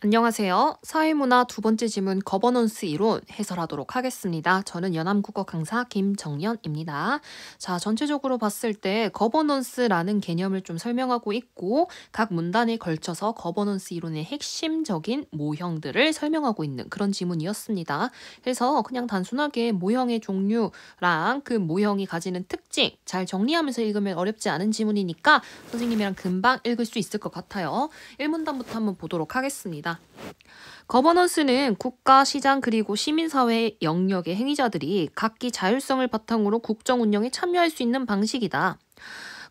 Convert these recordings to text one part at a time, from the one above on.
안녕하세요. 사회문화 두 번째 지문 거버넌스 이론 해설하도록 하겠습니다. 저는 연암국어 강사 김정연입니다. 자, 전체적으로 봤을 때 거버넌스라는 개념을 좀 설명하고 있고 각 문단에 걸쳐서 거버넌스 이론의 핵심적인 모형들을 설명하고 있는 그런 지문이었습니다. 그래서 그냥 단순하게 모형의 종류랑 그 모형이 가지는 특징 잘 정리하면서 읽으면 어렵지 않은 지문이니까 선생님이랑 금방 읽을 수 있을 것 같아요. 1문단부터 한번 보도록 하겠습니다. 있습니다. 거버넌스는 국가, 시장 그리고 시민사회 영역의 행위자들이 각기 자율성을 바탕으로 국정 운영에 참여할 수 있는 방식이다.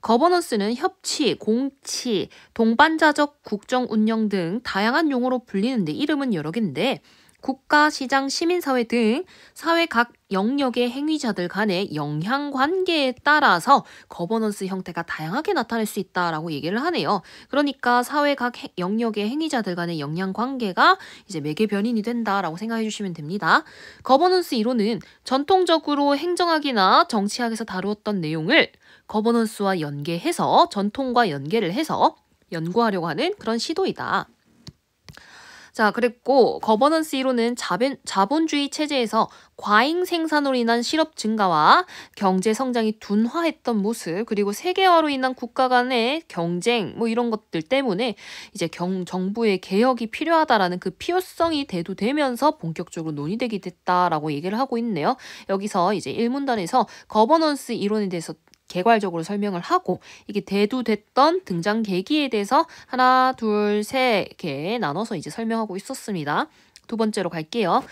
거버넌스는 협치, 공치, 동반자적 국정 운영 등 다양한 용어로 불리는데 이름은 여러 개인데 국가, 시장, 시민사회 등 사회 각 영역의 행위자들 간의 영향 관계에 따라서 거버넌스 형태가 다양하게 나타날 수 있다라고 얘기를 하네요. 그러니까 사회 각 영역의 행위자들 간의 영향 관계가 이제 매개 변인이 된다라고 생각해 주시면 됩니다. 거버넌스 이론은 전통적으로 행정학이나 정치학에서 다루었던 내용을 거버넌스와 연계해서 전통과 연계를 해서 연구하려고 하는 그런 시도이다. 자, 그랬고 거버넌스 이론은 자본, 자본주의 체제에서 과잉 생산으로 인한 실업 증가와 경제 성장이 둔화했던 모습, 그리고 세계화로 인한 국가 간의 경쟁 뭐 이런 것들 때문에 이제 경, 정부의 개혁이 필요하다라는 그 필요성이 대두되면서 본격적으로 논의되게 됐다라고 얘기를 하고 있네요. 여기서 이제 1문단에서 거버넌스 이론에 대해서 개괄적으로 설명을 하고 이게 대두됐던 등장 계기에 대해서 하나, 둘, 셋 이렇게 나눠서 이제 설명하고 있었습니다. 두 번째로 갈게요.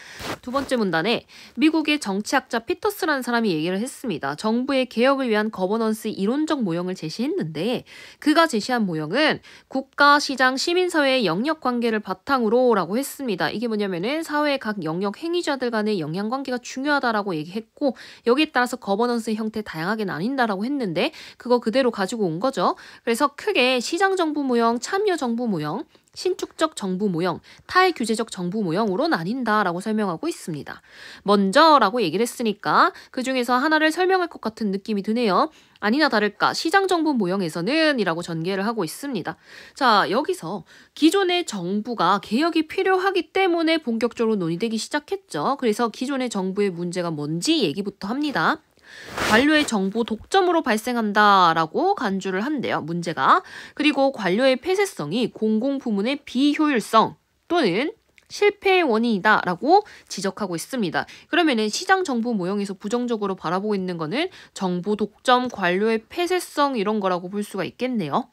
두 번째 문단에 미국의 정치학자 피터스라는 사람이 얘기를 했습니다. 정부의 개혁을 위한 거버넌스 이론적 모형을 제시했는데 그가 제시한 모형은 국가, 시장, 시민사회의 영역관계를 바탕으로 라고 했습니다. 이게 뭐냐면은 사회각 영역 행위자들 간의 영향관계가 중요하다라고 얘기했고 여기에 따라서 거버넌스 형태 다양하게 나뉜다라고 했는데 그거 그대로 가지고 온 거죠. 그래서 크게 시장정부 모형, 참여정부 모형, 신축적 정부 모형, 탈규제적 정부 모형으로 나뉜다라고 설명하고 있습니다. 먼저라고 얘기를 했으니까 그 중에서 하나를 설명할 것 같은 느낌이 드네요. 아니나 다를까 시장 정부 모형에서는 이라고 전개를 하고 있습니다. 자, 여기서 기존의 정부가 개혁이 필요하기 때문에 본격적으로 논의되기 시작했죠. 그래서 기존의 정부의 문제가 뭔지 얘기부터 합니다. 관료의 정보 독점으로 발생한다라고 간주를 한대요. 문제가. 그리고 관료의 폐쇄성이 공공부문의 비효율성 또는 실패의 원인이다라고 지적하고 있습니다. 그러면은 시장 정부 모형에서 부정적으로 바라보고 있는 거는 정보 독점, 관료의 폐쇄성 이런 거라고 볼 수가 있겠네요.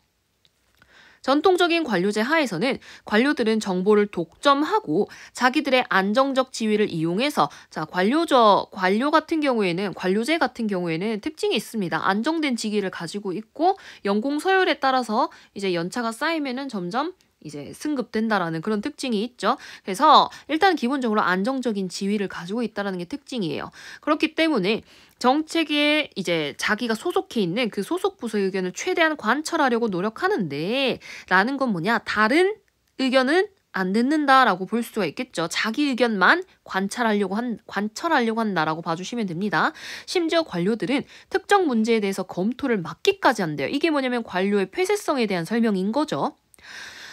전통적인 관료제 하에서는 관료들은 정보를 독점하고 자기들의 안정적 지위를 이용해서 자 관료저 관료 같은 경우에는 관료제 같은 경우에는 특징이 있습니다. 안정된 직위를 가지고 있고 연공 서열에 따라서 이제 연차가 쌓이면은 점점 이제 승급된다라는 그런 특징이 있죠. 그래서 일단 기본적으로 안정적인 지위를 가지고 있다는게 특징이에요. 그렇기 때문에 정책에 이제 자기가 소속해 있는 그 소속 부서의 의견을 최대한 관철하려고 노력하는데 라는 건 뭐냐 다른 의견은 안 듣는다라고 볼 수가 있겠죠. 자기 의견만 관찰하려고 한 관철하려고 한다라고 봐주시면 됩니다. 심지어 관료들은 특정 문제에 대해서 검토를 막기까지 한대요. 이게 뭐냐면 관료의 폐쇄성에 대한 설명인 거죠.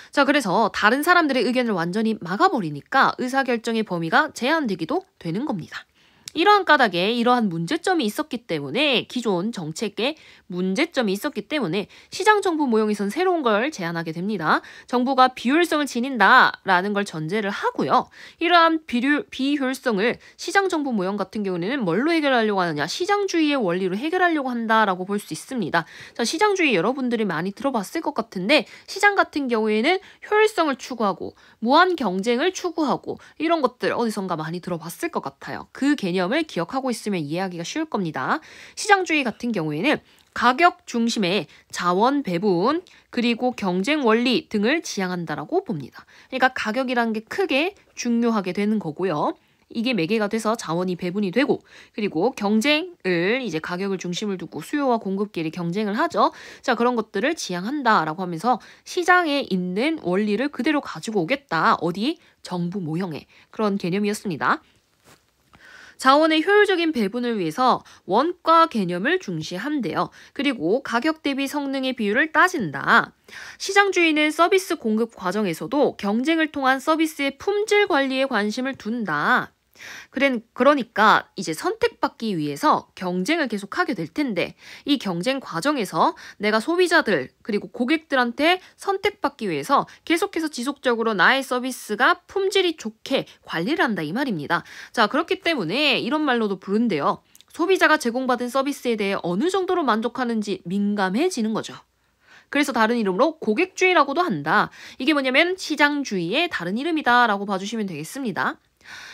자, 그래서 다른 사람들의 의견을 완전히 막아버리니까 의사결정의 범위가 제한되기도 되는 겁니다. 이러한 까닭에 이러한 문제점이 있었기 때문에 기존 정책에 문제점이 있었기 때문에 시장 정부 모형에선 새로운 걸 제안하게 됩니다. 정부가 비효율성을 지닌다라는 걸 전제를 하고요. 이러한 비효, 비효율성을 시장 정부 모형 같은 경우에는 뭘로 해결하려고 하느냐 시장주의의 원리로 해결하려고 한다라고 볼 수 있습니다. 자, 시장주의 여러분들이 많이 들어봤을 것 같은데 시장 같은 경우에는 효율성을 추구하고 무한 경쟁을 추구하고 이런 것들 어디선가 많이 들어봤을 것 같아요. 그 개념 점을 기억하고 있으면 이해하기가 쉬울 겁니다. 시장주의 같은 경우에는 가격 중심의 자원 배분 그리고 경쟁 원리 등을 지향한다라고 봅니다. 그러니까 가격이라는 게 크게 중요하게 되는 거고요. 이게 매개가 돼서 자원이 배분이 되고 그리고 경쟁을 이제 가격을 중심을 두고 수요와 공급끼리 경쟁을 하죠. 자 그런 것들을 지향한다라고 하면서 시장에 있는 원리를 그대로 가지고 오겠다. 어디 정부 모형의 그런 개념이었습니다. 자원의 효율적인 배분을 위해서 원가 개념을 중시한대요. 그리고 가격 대비 성능의 비율을 따진다. 시장주의는 서비스 공급 과정에서도 경쟁을 통한 서비스의 품질 관리에 관심을 둔다. 그래, 그러니까 이제 선택받기 위해서 경쟁을 계속하게 될 텐데 이 경쟁 과정에서 내가 소비자들 그리고 고객들한테 선택받기 위해서 계속해서 지속적으로 나의 서비스가 품질이 좋게 관리를 한다 이 말입니다. 자 그렇기 때문에 이런 말로도 부른데요. 소비자가 제공받은 서비스에 대해 어느 정도로 만족하는지 민감해지는 거죠. 그래서 다른 이름으로 고객주의라고도 한다. 이게 뭐냐면 시장주의의 다른 이름이다라고 봐주시면 되겠습니다.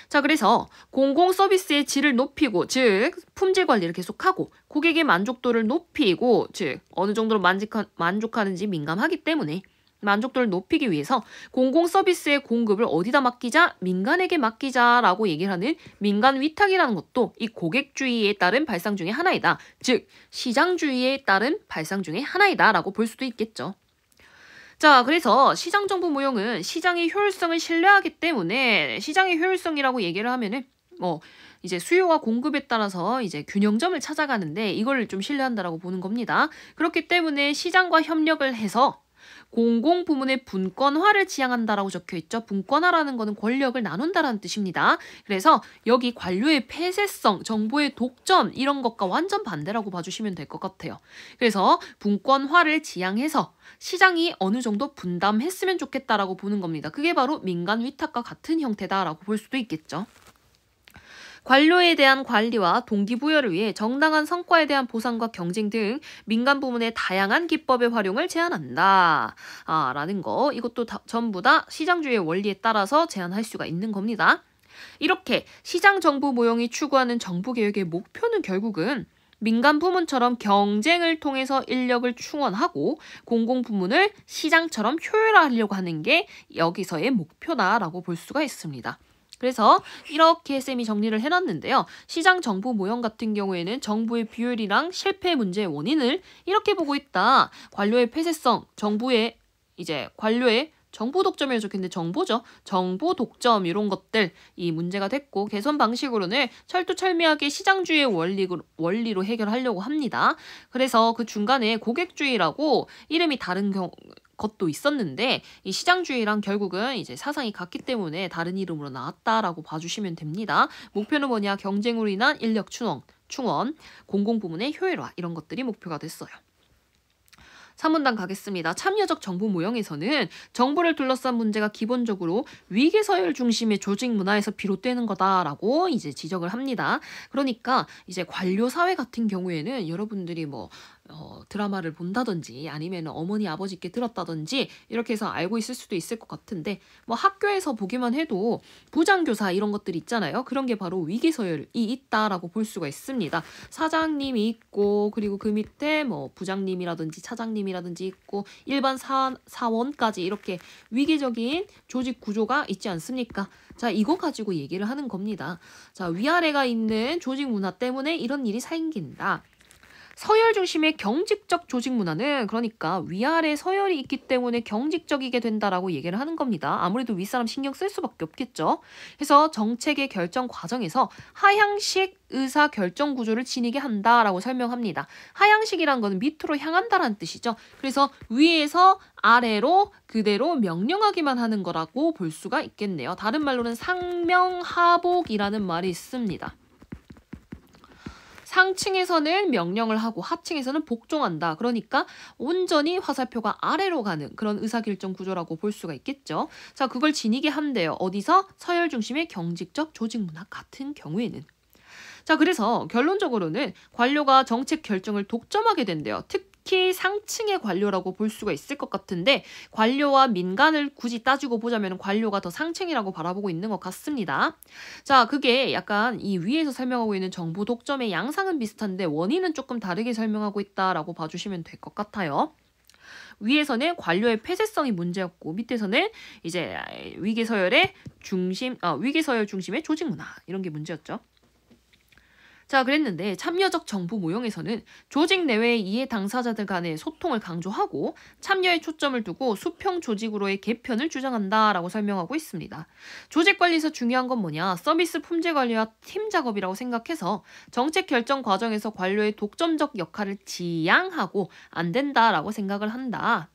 자, 그래서 공공 서비스의 질을 높이고, 즉, 품질 관리를 계속하고, 고객의 만족도를 높이고, 즉, 어느 정도로 만족하, 만족하는지 민감하기 때문에, 만족도를 높이기 위해서 공공 서비스의 공급을 어디다 맡기자, 민간에게 맡기자라고 얘기를 하는 민간 위탁이라는 것도 이 고객주의에 따른 발상 중의 하나이다. 즉, 시장주의에 따른 발상 중의 하나이다라고 볼 수도 있겠죠. 자, 그래서 시장 정보 모형은 시장의 효율성을 신뢰하기 때문에 시장의 효율성이라고 얘기를 하면은 뭐 이제 수요와 공급에 따라서 이제 균형점을 찾아가는데 이걸 좀 신뢰한다라고 보는 겁니다. 그렇기 때문에 시장과 협력을 해서 공공 부문의 분권화를 지향한다라고 적혀 있죠. 분권화라는 것은 권력을 나눈다라는 뜻입니다. 그래서 여기 관료의 폐쇄성, 정보의 독점 이런 것과 완전 반대라고 봐주시면 될 것 같아요. 그래서 분권화를 지향해서 시장이 어느 정도 분담했으면 좋겠다라고 보는 겁니다. 그게 바로 민간 위탁과 같은 형태다라고 볼 수도 있겠죠. 관료에 대한 관리와 동기부여를 위해 정당한 성과에 대한 보상과 경쟁 등 민간 부문의 다양한 기법의 활용을 제한한다. 아, 라는 거. 이것도 다, 전부 다 시장주의 원리에 따라서 제한할 수가 있는 겁니다. 이렇게 시장 정부 모형이 추구하는 정부 개혁의 목표는 결국은 민간 부문처럼 경쟁을 통해서 인력을 충원하고 공공 부문을 시장처럼 효율화하려고 하는 게 여기서의 목표다라고 볼 수가 있습니다. 그래서 이렇게 쌤이 정리를 해놨는데요. 시장 정부 모형 같은 경우에는 정부의 비율이랑 실패 문제의 원인을 이렇게 보고 있다. 관료의 폐쇄성, 정부의 이제 관료의 정보 독점이라고 적는데 정보죠. 정보 독점 이런 것들 이 문제가 됐고 개선 방식으로는 철두철미하게 시장주의 원리로, 원리로 해결하려고 합니다. 그래서 그 중간에 고객주의라고 이름이 다른 경우 것도 있었는데 이 시장주의랑 결국은 이제 사상이 같기 때문에 다른 이름으로 나왔다라고 봐주시면 됩니다. 목표는 뭐냐? 경쟁으로 인한 인력 충원, 충원, 공공부문의 효율화 이런 것들이 목표가 됐어요. 3문단 가겠습니다. 참여적 정부 모형에서는 정부를 둘러싼 문제가 기본적으로 위계서열 중심의 조직 문화에서 비롯되는 거다라고 이제 지적을 합니다. 그러니까 이제 관료 사회 같은 경우에는 여러분들이 뭐 어, 드라마를 본다든지 아니면 어머니 아버지께 들었다든지 이렇게 해서 알고 있을 수도 있을 것 같은데 뭐 학교에서 보기만 해도 부장교사 이런 것들 있잖아요. 그런 게 바로 위기서열이 있다라고 볼 수가 있습니다. 사장님이 있고 그리고 그 밑에 뭐 부장님이라든지 차장님이라든지 있고 일반 사, 사원까지 이렇게 위기적인 조직 구조가 있지 않습니까? 자 이거 가지고 얘기를 하는 겁니다. 자 위아래가 있는 조직 문화 때문에 이런 일이 생긴다. 서열 중심의 경직적 조직 문화는 그러니까 위아래 서열이 있기 때문에 경직적이게 된다라고 얘기를 하는 겁니다. 아무래도 윗사람 신경 쓸 수밖에 없겠죠. 그래서 정책의 결정 과정에서 하향식 의사 결정 구조를 지니게 한다라고 설명합니다. 하향식이란 것은 밑으로 향한다라는 뜻이죠. 그래서 위에서 아래로 그대로 명령하기만 하는 거라고 볼 수가 있겠네요. 다른 말로는 상명하복이라는 말이 있습니다. 상층에서는 명령을 하고 하층에서는 복종한다. 그러니까 온전히 화살표가 아래로 가는 그런 의사결정 구조라고 볼 수가 있겠죠. 자, 그걸 지니게 한대요. 어디서? 서열 중심의 경직적 조직문화 같은 경우에는. 자, 그래서 결론적으로는 관료가 정책 결정을 독점하게 된대요. 특 특히 상층의 관료라고 볼 수가 있을 것 같은데 관료와 민간을 굳이 따지고 보자면 관료가 더 상층이라고 바라보고 있는 것 같습니다. 자, 그게 약간 이 위에서 설명하고 있는 정보 독점의 양상은 비슷한데 원인은 조금 다르게 설명하고 있다라고 봐주시면 될 것 같아요. 위에서는 관료의 폐쇄성이 문제였고 밑에서는 이제 위계서열의 중심, 아, 위계서열 중심의 조직 문화 이런 게 문제였죠. 자, 그랬는데 참여적 정부 모형에서는 조직 내외의 이해 당사자들 간의 소통을 강조하고 참여에 초점을 두고 수평 조직으로의 개편을 주장한다라고 설명하고 있습니다. 조직 관리에서 중요한 건 뭐냐? 서비스 품질 관리와 팀 작업이라고 생각해서 정책 결정 과정에서 관료의 독점적 역할을 지양하고 안 된다라고 생각을 한다.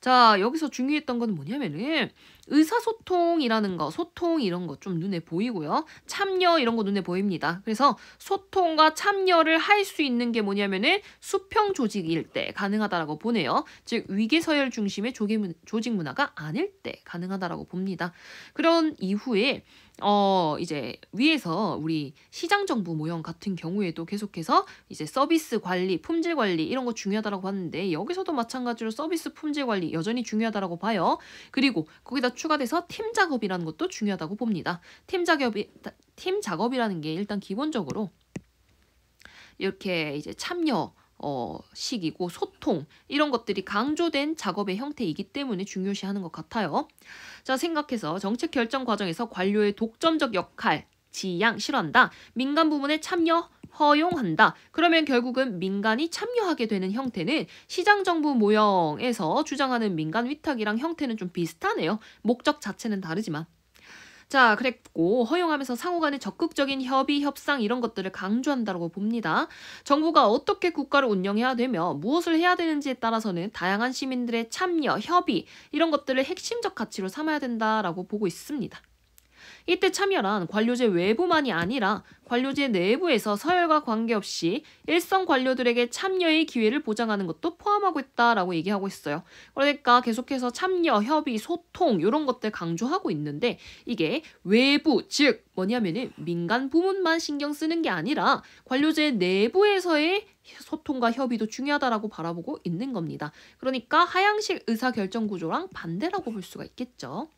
자, 여기서 중요했던 건 뭐냐면은 의사소통이라는 거, 소통 이런 거 좀 눈에 보이고요. 참여 이런 거 눈에 보입니다. 그래서 소통과 참여를 할 수 있는 게 뭐냐면은 수평 조직일 때 가능하다라고 보네요. 즉 위계서열 중심의 조직 문화가 아닐 때 가능하다라고 봅니다. 그런 이후에 어, 이제 위에서 우리 시장 정부 모형 같은 경우에도 계속해서 이제 서비스 관리, 품질 관리 이런 거 중요하다라고 하는데 여기서도 마찬가지로 서비스 품질 관리 여전히 중요하다라고 봐요. 그리고 거기다 추가돼서 팀 작업이라는 것도 중요하다고 봅니다. 팀 작업이 팀 작업이라는 게 일단 기본적으로 이렇게 이제 참여 어, 식이고 소통 이런 것들이 강조된 작업의 형태이기 때문에 중요시하는 것 같아요. 자 생각해서 정책 결정 과정에서 관료의 독점적 역할 지향 실현한다. 민간 부문의 참여 허용한다. 그러면 결국은 민간이 참여하게 되는 형태는 시장정부 모형에서 주장하는 민간 위탁이랑 형태는 좀 비슷하네요. 목적 자체는 다르지만. 자, 그랬고 허용하면서 상호 간의 적극적인 협의, 협상 이런 것들을 강조한다고 봅니다. 정부가 어떻게 국가를 운영해야 되며 무엇을 해야 되는지에 따라서는 다양한 시민들의 참여, 협의 이런 것들을 핵심적 가치로 삼아야 된다라고 보고 있습니다. 이때 참여란 관료제 외부만이 아니라 관료제 내부에서 서열과 관계없이 일선 관료들에게 참여의 기회를 보장하는 것도 포함하고 있다라고 얘기하고 있어요. 그러니까 계속해서 참여, 협의, 소통 이런 것들 강조하고 있는데 이게 외부 즉 뭐냐면은 민간 부문만 신경 쓰는 게 아니라 관료제 내부에서의 소통과 협의도 중요하다라고 바라보고 있는 겁니다. 그러니까 하향식 의사결정 구조랑 반대라고 볼 수가 있겠죠.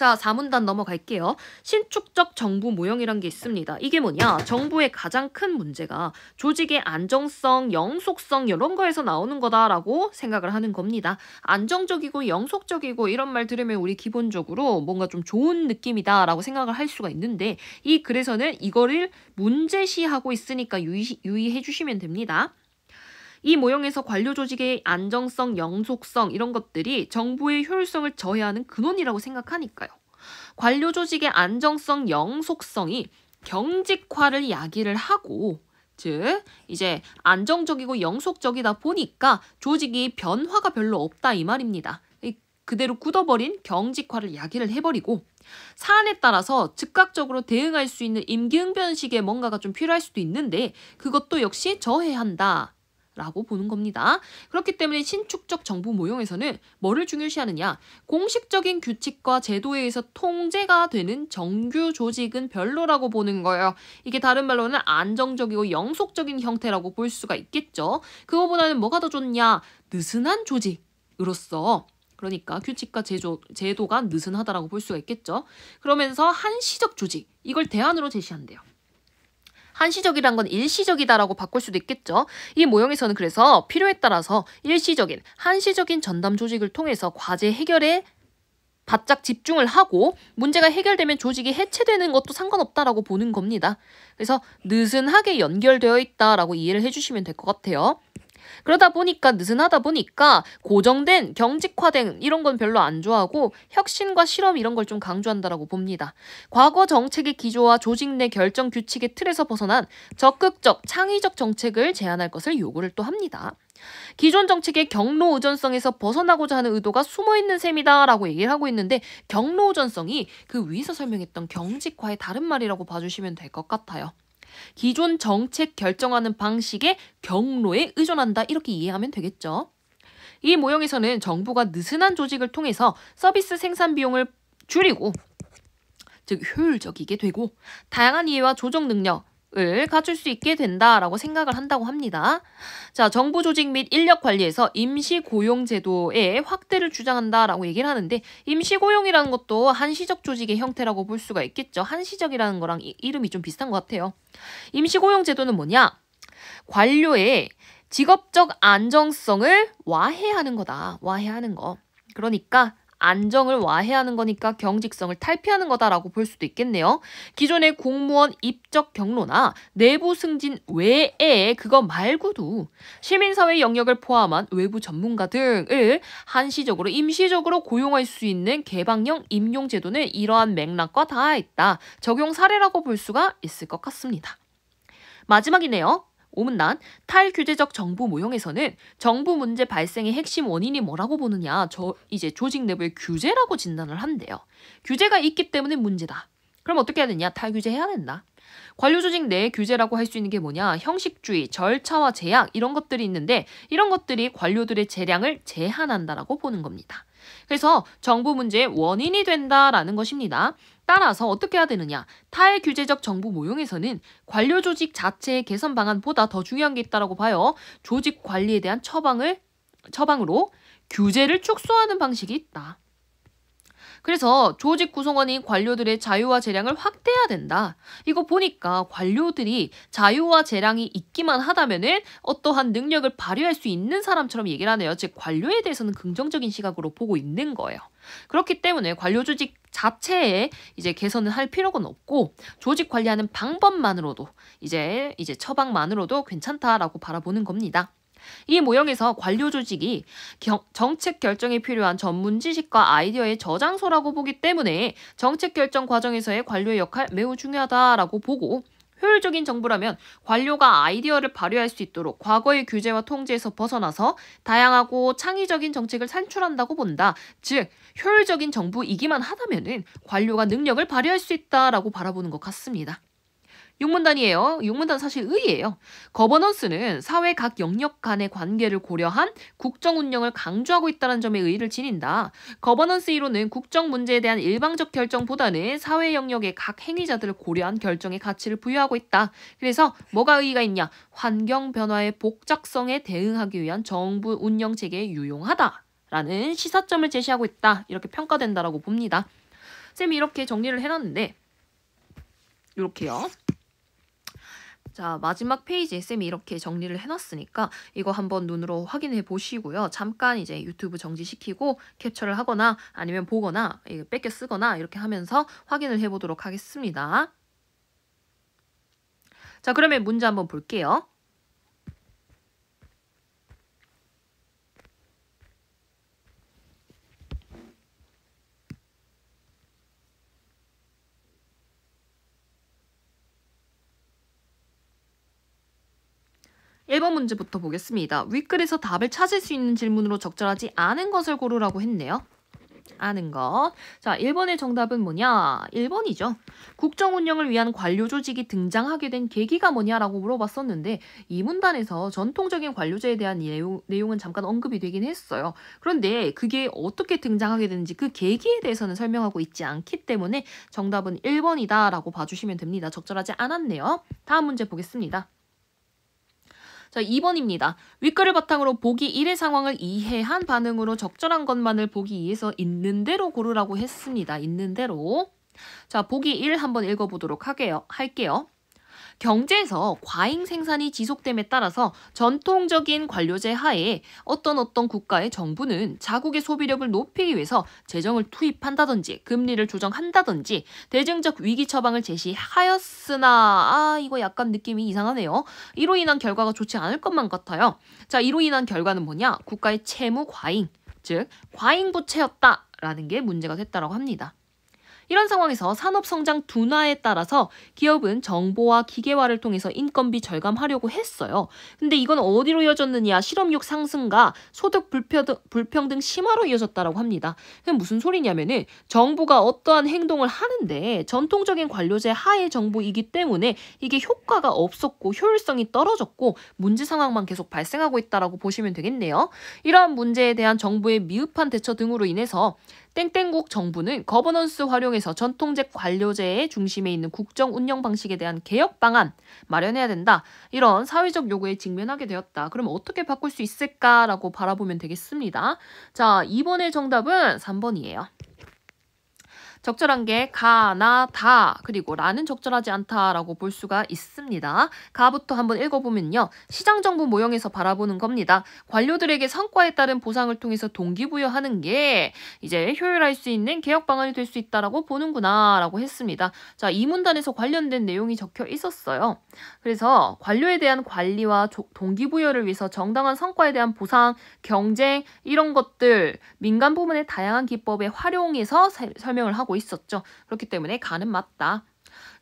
자, 4문단 넘어갈게요. 신축적 정부 모형이란 게 있습니다. 이게 뭐냐? 정부의 가장 큰 문제가 조직의 안정성, 영속성 이런 거에서 나오는 거다라고 생각을 하는 겁니다. 안정적이고 영속적이고 이런 말 들으면 우리 기본적으로 뭔가 좀 좋은 느낌이다라고 생각을 할 수가 있는데 이 글에서는 이거를 문제시하고 있으니까 유의, 유의해 주시면 됩니다. 이 모형에서 관료 조직의 안정성, 영속성 이런 것들이 정부의 효율성을 저해하는 근원이라고 생각하니까요. 관료 조직의 안정성, 영속성이 경직화를 야기를 하고 즉 이제 안정적이고 영속적이다 보니까 조직이 변화가 별로 없다 이 말입니다. 그대로 굳어버린 경직화를 야기를 해버리고 사안에 따라서 즉각적으로 대응할 수 있는 임기응변식의 뭔가가 좀 필요할 수도 있는데 그것도 역시 저해한다. 라고 보는 겁니다. 그렇기 때문에 신축적 정부 모형에서는 뭐를 중요시하느냐? 공식적인 규칙과 제도에 의해서 통제가 되는 정규 조직은 별로라고 보는 거예요. 이게 다른 말로는 안정적이고 영속적인 형태라고 볼 수가 있겠죠. 그거보다는 뭐가 더 좋냐? 느슨한 조직으로서 그러니까 규칙과 제조, 제도가 느슨하다라고 볼 수가 있겠죠. 그러면서 한시적 조직, 이걸 대안으로 제시한대요. 한시적이란 건 일시적이다라고 바꿀 수도 있겠죠. 이 모형에서는 그래서 필요에 따라서 일시적인, 한시적인 전담 조직을 통해서 과제 해결에 바짝 집중을 하고 문제가 해결되면 조직이 해체되는 것도 상관없다라고 보는 겁니다. 그래서 느슨하게 연결되어 있다라고 이해를 해주시면 될 것 같아요. 그러다 보니까 느슨하다 보니까 고정된 경직화된 이런 건 별로 안 좋아하고 혁신과 실험 이런 걸 좀 강조한다라고 봅니다. 과거 정책의 기조와 조직 내 결정 규칙의 틀에서 벗어난 적극적 창의적 정책을 제안할 것을 요구를 또 합니다. 기존 정책의 경로 의존성에서 벗어나고자 하는 의도가 숨어 있는 셈이다라고 얘기를 하고 있는데 경로 의존성이 그 위에서 설명했던 경직화의 다른 말이라고 봐주시면 될 것 같아요. 기존 정책 결정하는 방식의 경로에 의존한다 이렇게 이해하면 되겠죠. 이 모형에서는 정부가 느슨한 조직을 통해서 서비스 생산 비용을 줄이고 즉 효율적이게 되고 다양한 이해와 조정 능력, 을 갖출 수 있게 된다라고 생각을 한다고 합니다. 자, 정부 조직 및 인력 관리에서 임시 고용 제도의 확대를 주장한다라고 얘기를 하는데 임시 고용이라는 것도 한시적 조직의 형태라고 볼 수가 있겠죠. 한시적이라는 거랑 이, 이름이 좀 비슷한 것 같아요. 임시 고용 제도는 뭐냐? 관료의 직업적 안정성을 와해하는 거다. 와해하는 거. 그러니까 안정을 와해하는 거니까 경직성을 탈피하는 거다라고 볼 수도 있겠네요. 기존의 공무원 입적 경로나 내부 승진 외에 그거 말고도 시민사회 영역을 포함한 외부 전문가 등을 한시적으로 임시적으로 고용할 수 있는 개방형 임용 제도는 이러한 맥락과 닿아 있다. 적용 사례라고 볼 수가 있을 것 같습니다. 마지막이네요. 오문난 탈규제적 정부 모형에서는 정부 문제 발생의 핵심 원인이 뭐라고 보느냐 저 이제 조직 내부의 규제라고 진단을 한대요. 규제가 있기 때문에 문제다. 그럼 어떻게 해야 되냐? 탈규제해야 된다. 관료 조직 내에 규제라고 할 수 있는 게 뭐냐? 형식주의, 절차와 제약 이런 것들이 있는데 이런 것들이 관료들의 재량을 제한한다라고 보는 겁니다. 그래서 정부 문제의 원인이 된다라는 것입니다. 따라서 어떻게 해야 되느냐? 타의 규제적 정부 모형에서는 관료 조직 자체의 개선 방안보다 더 중요한 게 있다라고 봐요. 조직 관리에 대한 처방을 처방으로 규제를 축소하는 방식이 있다. 그래서 조직 구성원인 관료들의 자유와 재량을 확대해야 된다. 이거 보니까 관료들이 자유와 재량이 있기만 하다면 어떠한 능력을 발휘할 수 있는 사람처럼 얘기를 하네요. 즉 관료에 대해서는 긍정적인 시각으로 보고 있는 거예요. 그렇기 때문에 관료 조직 자체에 이제 개선을 할 필요는 없고 조직 관리하는 방법만으로도 이제 이제 처방만으로도 괜찮다라고 바라보는 겁니다. 이 모형에서 관료 조직이 경, 정책 결정에 필요한 전문 지식과 아이디어의 저장소라고 보기 때문에 정책 결정 과정에서의 관료의 역할 매우 중요하다라고 보고 효율적인 정부라면 관료가 아이디어를 발휘할 수 있도록 과거의 규제와 통제에서 벗어나서 다양하고 창의적인 정책을 산출한다고 본다. 즉, 효율적인 정부이기만 하다면 관료가 능력을 발휘할 수 있다라고 바라보는 것 같습니다. 육문단이에요육문단 사실 의예요. 거버넌스는 사회 각 영역 간의 관계를 고려한 국정 운영을 강조하고 있다는 점에 의의를 지닌다. 거버넌스 이론은 국정 문제에 대한 일방적 결정보다는 사회 영역의 각 행위자들을 고려한 결정의 가치를 부여하고 있다. 그래서 뭐가 의의가 있냐? 환경 변화의 복잡성에 대응하기 위한 정부 운영 체계에 유용하다. 라는 시사점을 제시하고 있다. 이렇게 평가된다라고 봅니다. 쌤이 이렇게 정리를 해놨는데 이렇게요. 자, 마지막 페이지 쌤이 이렇게 정리를 해놨으니까 이거 한번 눈으로 확인해 보시고요. 잠깐 이제 유튜브 정지시키고 캡처를 하거나 아니면 보거나 뺏겨 쓰거나 이렇게 하면서 확인을 해보도록 하겠습니다. 자, 그러면 문제 한번 볼게요. 1번 문제부터 보겠습니다. 윗글에서 답을 찾을 수 있는 질문으로 적절하지 않은 것을 고르라고 했네요. 아는 것. 자, 1번의 정답은 뭐냐? 1번이죠. 국정 운영을 위한 관료 조직이 등장하게 된 계기가 뭐냐라고 물어봤었는데 이 문단에서 전통적인 관료제에 대한 내용, 내용은 잠깐 언급이 되긴 했어요. 그런데 그게 어떻게 등장하게 되는지 그 계기에 대해서는 설명하고 있지 않기 때문에 정답은 1번이다라고 봐주시면 됩니다. 적절하지 않았네요. 다음 문제 보겠습니다. 자, 2번입니다. 윗글을 바탕으로 보기 1의 상황을 이해한 반응으로 적절한 것만을 보기 위해서 있는 대로 고르라고 했습니다. 있는 대로. 자, 보기 1 한번 읽어보도록 하게요, 할게요. 경제에서 과잉 생산이 지속됨에 따라서 전통적인 관료제 하에 어떤 어떤 국가의 정부는 자국의 소비력을 높이기 위해서 재정을 투입한다든지 금리를 조정한다든지 대증적 위기 처방을 제시하였으나 아 이거 약간 느낌이 이상하네요. 이로 인한 결과가 좋지 않을 것만 같아요. 자 이로 인한 결과는 뭐냐? 국가의 채무 과잉 즉 과잉 부채였다라는 게 문제가 됐다라고 합니다. 이런 상황에서 산업 성장 둔화에 따라서 기업은 정보와 기계화를 통해서 인건비 절감하려고 했어요. 근데 이건 어디로 이어졌느냐? 실업률 상승과 소득 불평등, 불평등 심화로 이어졌다라고 합니다. 그럼 무슨 소리냐면은 정부가 어떠한 행동을 하는데 전통적인 관료제 하의 정부이기 때문에 이게 효과가 없었고 효율성이 떨어졌고 문제 상황만 계속 발생하고 있다라고 보시면 되겠네요. 이러한 문제에 대한 정부의 미흡한 대처 등으로 인해서 땡땡국 정부는 거버넌스 활용해서 전통적 관료제의 중심에 있는 국정 운영 방식에 대한 개혁 방안 마련해야 된다. 이런 사회적 요구에 직면하게 되었다. 그럼 어떻게 바꿀 수 있을까라고 바라보면 되겠습니다. 자, 이번의 정답은 3번이에요. 적절한 게 가, 나, 다 그리고 라는 적절하지 않다라고 볼 수가 있습니다. 가부터 한번 읽어보면요. 시장정부 모형에서 바라보는 겁니다. 관료들에게 성과에 따른 보상을 통해서 동기부여하는 게 이제 효율할 수 있는 개혁 방안이 될 수 있다라고 보는구나 라고 했습니다. 자, 이 문단에서 관련된 내용이 적혀 있었어요. 그래서 관료에 대한 관리와 동기부여를 위해서 정당한 성과에 대한 보상, 경쟁 이런 것들 민간 부문의 다양한 기법에활용해서 설명을 하고 하고 있었죠. 그렇기 때문에 가는 맞다.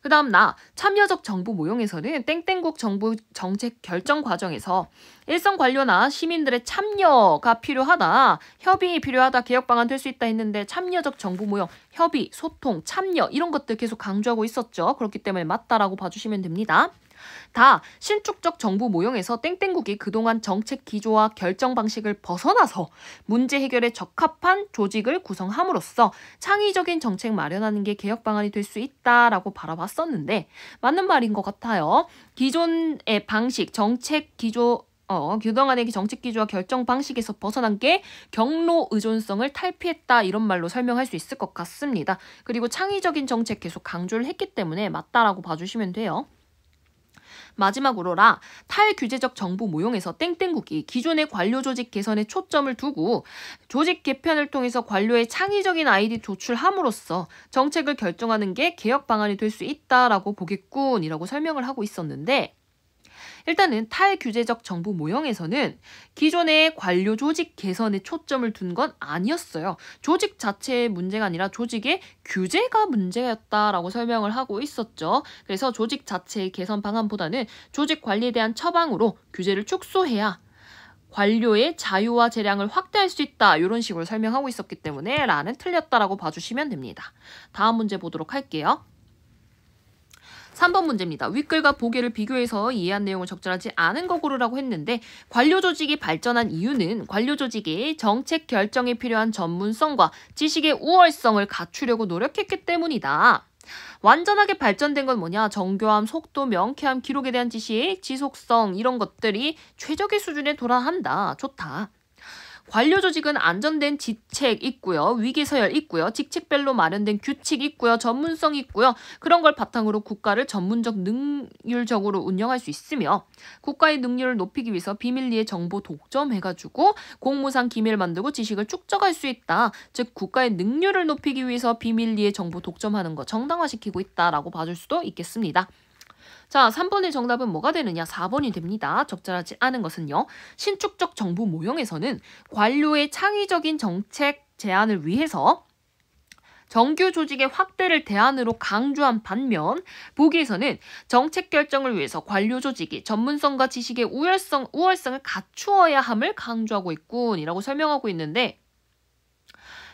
그 다음 나 참여적 정부 모형에서는 땡땡국 정부 정책 결정 과정에서 일선 관료나 시민들의 참여가 필요하다 협의 필요하다 개혁 방안 될 수 있다 했는데 참여적 정부 모형 협의 소통 참여 이런 것들 계속 강조하고 있었죠 그렇기 때문에 맞다라고 봐주시면 됩니다. 다 신축적 정부 모형에서 땡땡국이 그동안 정책 기조와 결정 방식을 벗어나서 문제 해결에 적합한 조직을 구성함으로써 창의적인 정책 마련하는 게 개혁 방안이 될 수 있다라고 바라봤었는데 맞는 말인 것 같아요. 기존의 방식, 정책 기조 어, 규동안의 그 정책 기조와 결정 방식에서 벗어난 게 경로 의존성을 탈피했다 이런 말로 설명할 수 있을 것 같습니다. 그리고 창의적인 정책 계속 강조를 했기 때문에 맞다라고 봐주시면 돼요. 마지막으로라 탈규제적 정부 모형에서 땡땡국이 기존의 관료 조직 개선에 초점을 두고 조직 개편을 통해서 관료의 창의적인 아이디 조출함으로써 정책을 결정하는 게 개혁 방안이 될 수 있다라고 보겠군이라고 설명을 하고 있었는데 일단은 탈규제적 정부 모형에서는 기존의 관료 조직 개선에 초점을 둔 건 아니었어요. 조직 자체의 문제가 아니라 조직의 규제가 문제였다라고 설명을 하고 있었죠. 그래서 조직 자체의 개선 방안보다는 조직 관리에 대한 처방으로 규제를 축소해야 관료의 자유와 재량을 확대할 수 있다 이런 식으로 설명하고 있었기 때문에 라는 틀렸다라고 봐주시면 됩니다. 다음 문제 보도록 할게요. 3번 문제입니다. 윗글과 보기를 비교해서 이해한 내용을 적절하지 않은 거 고르라고 했는데 관료 조직이 발전한 이유는 관료 조직이 정책 결정에 필요한 전문성과 지식의 우월성을 갖추려고 노력했기 때문이다. 완전하게 발전된 건 뭐냐? 정교함, 속도, 명쾌함, 기록에 대한 지식, 지속성 이런 것들이 최적의 수준에 돌아한다 좋다. 관료 조직은 안전된 지책 있고요. 위기 서열 있고요. 직책별로 마련된 규칙 있고요. 전문성 있고요. 그런 걸 바탕으로 국가를 전문적 능률적으로 운영할 수 있으며 국가의 능률을 높이기 위해서 비밀리에 정보 독점해가지고 공무상 기밀 만들고 지식을 축적할 수 있다. 즉 국가의 능률을 높이기 위해서 비밀리에 정보 독점하는 거 정당화시키고 있다라고 봐줄 수도 있겠습니다. 자, 3번의 정답은 뭐가 되느냐? 4번이 됩니다. 적절하지 않은 것은요. 신축적 정부 모형에서는 관료의 창의적인 정책 제안을 위해서 정규 조직의 확대를 대안으로 강조한 반면 보기에서는 정책 결정을 위해서 관료 조직이 전문성과 지식의 우월성, 우월성을 갖추어야 함을 강조하고 있군이라고 설명하고 있는데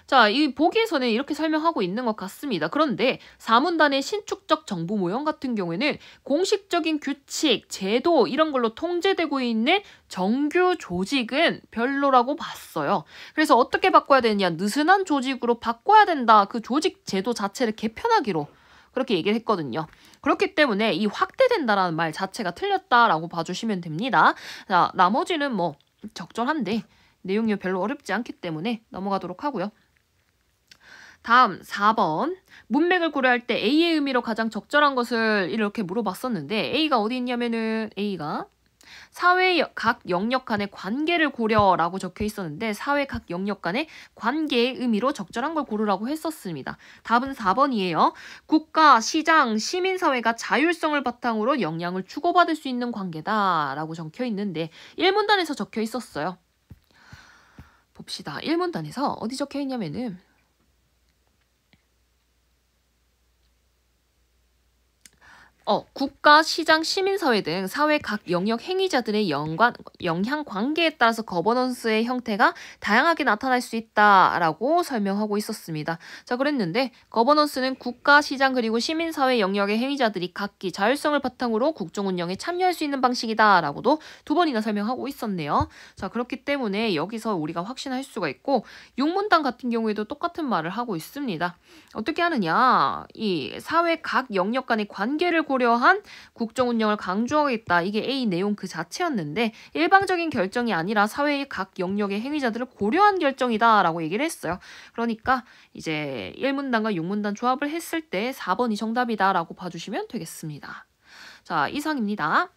자, 이 보기에서는 이렇게 설명하고 있는 것 같습니다. 그런데 사문단의 신축적 정부 모형 같은 경우에는 공식적인 규칙, 제도 이런 걸로 통제되고 있는 정규 조직은 별로라고 봤어요. 그래서 어떻게 바꿔야 되느냐? 느슨한 조직으로 바꿔야 된다. 그 조직 제도 자체를 개편하기로 그렇게 얘기를 했거든요. 그렇기 때문에 이 확대된다라는 말 자체가 틀렸다라고 봐주시면 됩니다. 자, 나머지는 뭐 적절한데 내용이 별로 어렵지 않기 때문에 넘어가도록 하고요. 다음 4번 문맥을 고려할 때 A의 의미로 가장 적절한 것을 이렇게 물어봤었는데 A가 어디 있냐면은 A가 사회 각 영역 간의 관계를 고려라고 적혀 있었는데 사회 각 영역 간의 관계의 의미로 적절한 걸 고르라고 했었습니다. 답은 4번이에요. 국가, 시장, 시민사회가 자율성을 바탕으로 영향을 주고받을 수 있는 관계다라고 적혀 있는데 1문단에서 적혀 있었어요. 봅시다. 1문단에서 어디 적혀 있냐면은 어, 국가, 시장, 시민사회 등 사회 각 영역 행위자들의 연관, 영향 관계에 따라서 거버넌스의 형태가 다양하게 나타날 수 있다라고 설명하고 있었습니다. 자, 그랬는데 거버넌스는 국가, 시장, 그리고 시민사회 영역의 행위자들이 각기 자율성을 바탕으로 국정 운영에 참여할 수 있는 방식이다라고도 두 번이나 설명하고 있었네요. 자, 그렇기 때문에 여기서 우리가 확신할 수가 있고 육문당 같은 경우에도 똑같은 말을 하고 있습니다. 어떻게 하느냐? 이 사회 각 영역 간의 관계를 고 고려한 국정 운영을 강조하겠다. 이게 A 내용 그 자체였는데 일방적인 결정이 아니라 사회의 각 영역의 행위자들을 고려한 결정이다라고 얘기를 했어요. 그러니까 이제 1문단과 6문단 조합을 했을 때 4번이 정답이다라고 봐주시면 되겠습니다. 자, 이상입니다.